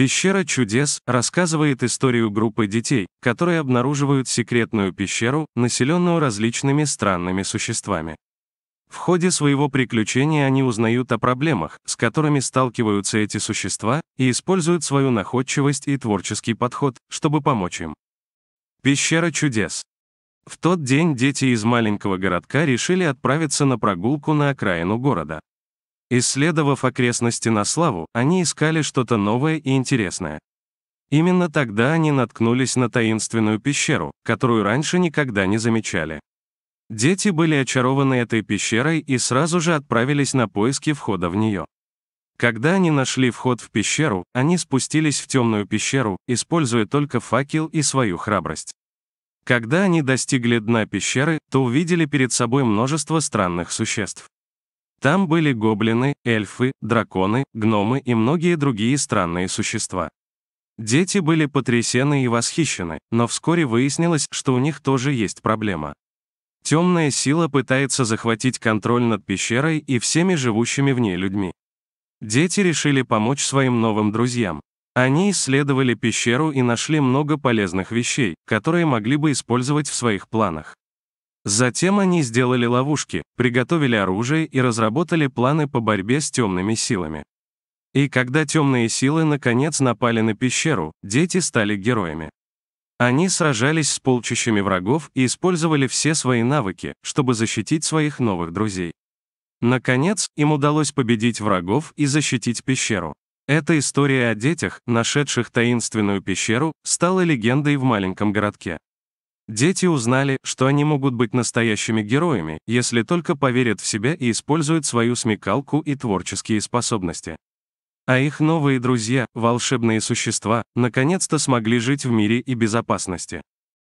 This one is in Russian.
Пещера чудес рассказывает историю группы детей, которые обнаруживают секретную пещеру, населенную различными странными существами. В ходе своего приключения они узнают о проблемах, с которыми сталкиваются эти существа, и используют свою находчивость и творческий подход, чтобы помочь им. Пещера чудес. В тот день дети из маленького городка решили отправиться на прогулку на окраину города. Исследовав окрестности на славу, они искали что-то новое и интересное. Именно тогда они наткнулись на таинственную пещеру, которую раньше никогда не замечали. Дети были очарованы этой пещерой и сразу же отправились на поиски входа в нее. Когда они нашли вход в пещеру, они спустились в темную пещеру, используя только факел и свою храбрость. Когда они достигли дна пещеры, то увидели перед собой множество странных существ. Там были гоблины, эльфы, драконы, гномы и многие другие странные существа. Дети были потрясены и восхищены, но вскоре выяснилось, что у них тоже есть проблема. Темная сила пытается захватить контроль над пещерой и всеми живущими в ней людьми. Дети решили помочь своим новым друзьям. Они исследовали пещеру и нашли много полезных вещей, которые могли бы использовать в своих планах. Затем они сделали ловушки, приготовили оружие и разработали планы по борьбе с темными силами. И когда темные силы наконец напали на пещеру, дети стали героями. Они сражались с полчищами врагов и использовали все свои навыки, чтобы защитить своих новых друзей. Наконец, им удалось победить врагов и защитить пещеру. Эта история о детях, нашедших таинственную пещеру, стала легендой в маленьком городке. Дети узнали, что они могут быть настоящими героями, если только поверят в себя и используют свою смекалку и творческие способности. А их новые друзья, волшебные существа, наконец-то смогли жить в мире и безопасности.